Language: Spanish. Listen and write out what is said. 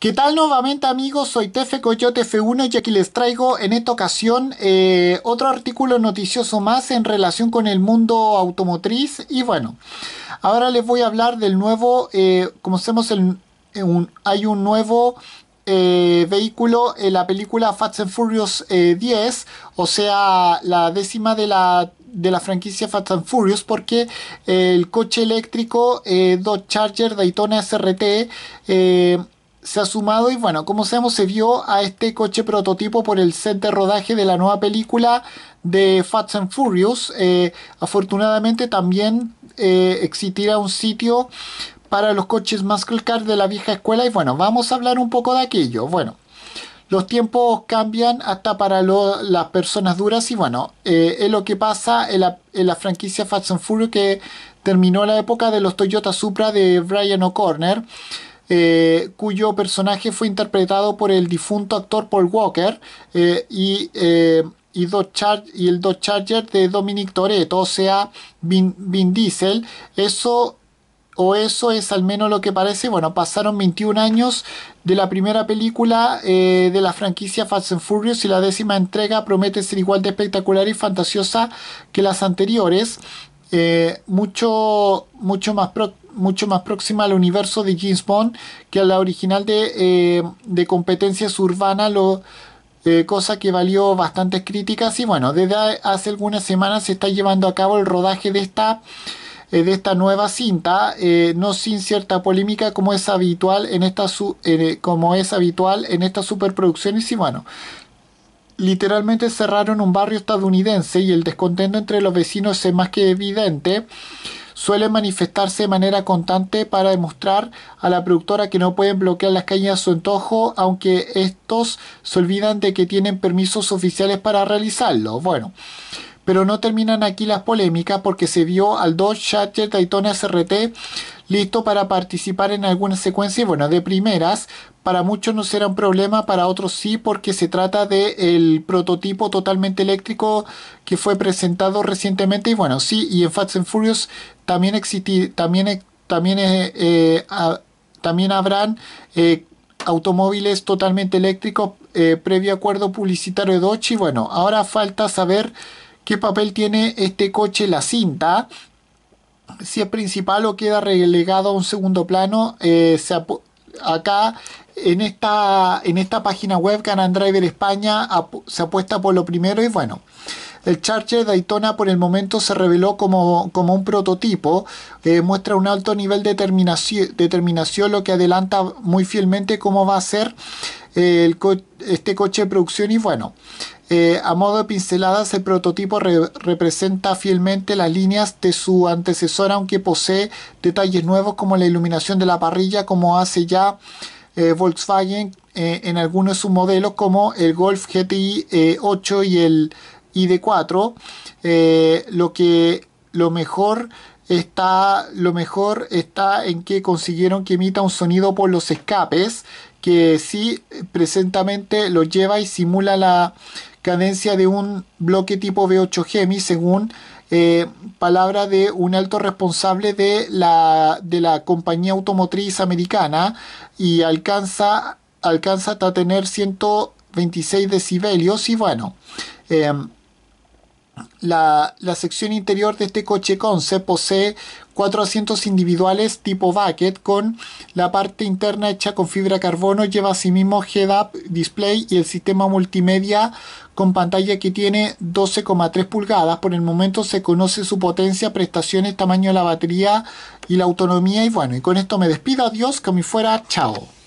¿Qué tal nuevamente amigos? Soy Tefe Coyote F1 y aquí les traigo en esta ocasión eh, otro artículo noticioso más en relación con el mundo automotriz y bueno, ahora les voy a hablar del nuevo, eh, como hacemos eh, hay un nuevo vehículo en la película Fast and Furious 10, o sea la décima de la de la franquicia Fast and Furious porque el coche eléctrico Dodge Charger Daytona SRT se ha sumado y bueno, como sabemos se vio a este coche prototipo por el set de rodaje de la nueva película de Fats and Furious. Eh, afortunadamente también eh, existirá un sitio para los coches muscle car de la vieja escuela y bueno, vamos a hablar un poco de aquello. Bueno, los tiempos cambian hasta para las personas duras y bueno, eh, es lo que pasa en la, en la, franquicia Fats and Furious que terminó la época de los Toyota Supra de Brian O'Connor. Eh, cuyo personaje fue interpretado por el difunto actor Paul Walker eh, y, eh, y, el Dodge Charger de Dominic Toretto, o sea, Vin, Diesel. Eso o eso es al menos lo que parece. Bueno, pasaron 21 años de la primera película de la franquicia Fast and Furious y la décima entrega promete ser igual de espectacular y fantasiosa que las anteriores. mucho, mucho más mucho más próxima al universo de James Bond que a la original de, eh, competencias urbanas, eh, cosa que valió bastantes críticas. Y bueno, desde hace algunas semanas se está llevando a cabo el rodaje de esta, eh, de esta nueva cinta, no sin cierta polémica como es habitual en esta, superproducción, como es habitual en estas superproducciones. Y bueno, literalmente cerraron un barrio estadounidense y el descontento entre los vecinos es más que evidente. Suele manifestarse de manera constante para demostrar a la productora que no pueden bloquear las cañas a su antojo, aunque estos se olvidan de que tienen permisos oficiales para realizarlo. Bueno. Pero no terminan aquí las polémicas porque se vio al Dodge Charger Daytona SRT listo para participar en alguna secuencia y bueno, de primeras, para muchos no será un problema, para otros sí, porque se trata del el prototipo totalmente eléctrico que fue presentado recientemente y bueno, sí, y en Fast and Furious también existir... también, e, también, eh, eh, también habrán... Eh, automóviles totalmente eléctricos previo acuerdo publicitario de Dodge. Y bueno, ahora falta saber qué papel tiene este coche la cinta si es principal o queda relegado a un segundo plano, eh, acá en esta, en esta página web Canandriver Driver España se apuesta por lo primero y bueno. El Charger Daytona por el momento se reveló como, un prototipo, muestra un alto nivel de determinación, lo que adelanta muy fielmente cómo va a ser eh, este coche de producción y bueno, eh, a modo de pinceladas, el prototipo representa fielmente las líneas de su antecesor aunque posee detalles nuevos como la iluminación de la parrilla, como hace ya eh, Volkswagen eh, en algunos de sus modelos, como el Golf GTI 8 y el ID4. lo que lo mejor está lo mejor está en que consiguieron que emita un sonido por los escapes que sí presentamente lo lleva y simula la cadencia de un bloque tipo V8 Gemi, según eh, palabra de un alto responsable de la, de la compañía automotriz americana, y alcanza, alcanza hasta tener 126 decibelios. Y bueno, em, la, sección interior de este coche Concept posee cuatro asientos individuales tipo bucket con la parte interna hecha con fibra carbono, lleva asimismo head-up display y el sistema multimedia con pantalla que tiene 12,3 pulgadas. Por el momento se conoce su potencia, prestaciones, tamaño de la batería y la autonomía. Y bueno, y con esto me despido, adiós, que me fuera, chao.